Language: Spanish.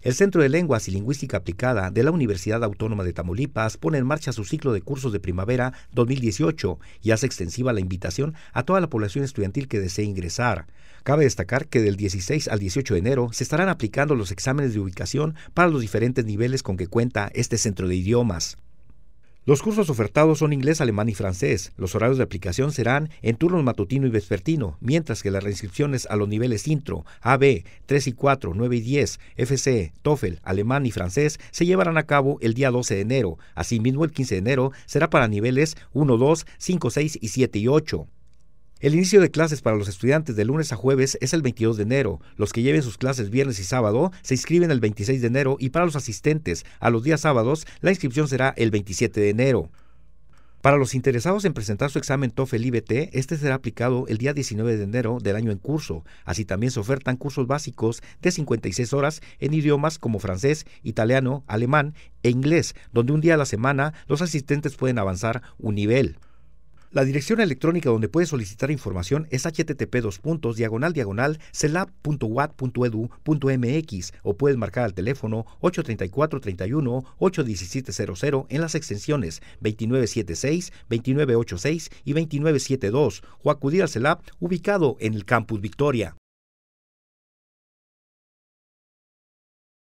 El Centro de Lenguas y Lingüística Aplicada de la Universidad Autónoma de Tamaulipas pone en marcha su ciclo de cursos de primavera 2018 y hace extensiva la invitación a toda la población estudiantil que desee ingresar. Cabe destacar que del 16 al 18 de enero se estarán aplicando los exámenes de ubicación para los diferentes niveles con que cuenta este centro de idiomas. Los cursos ofertados son inglés, alemán y francés. Los horarios de aplicación serán en turnos matutino y vespertino, mientras que las reinscripciones a los niveles intro, AB, 3 y 4, 9 y 10, FC, TOEFL, alemán y francés se llevarán a cabo el día 12 de enero. Asimismo, el 15 de enero será para niveles 1, 2, 5, 6 y 7 y 8. El inicio de clases para los estudiantes de lunes a jueves es el 22 de enero. Los que lleven sus clases viernes y sábado se inscriben el 26 de enero y para los asistentes a los días sábados la inscripción será el 27 de enero. Para los interesados en presentar su examen TOEFL IBT, este será aplicado el día 19 de enero del año en curso. Así también se ofertan cursos básicos de 56 horas en idiomas como francés, italiano, alemán e inglés, donde un día a la semana los asistentes pueden avanzar un nivel. La dirección electrónica donde puedes solicitar información es http dos diagonal diagonal e o puedes marcar al teléfono 834-31 81700 en las extensiones 2976, 2986 y 2972 o acudir al CELAP ubicado en el Campus Victoria.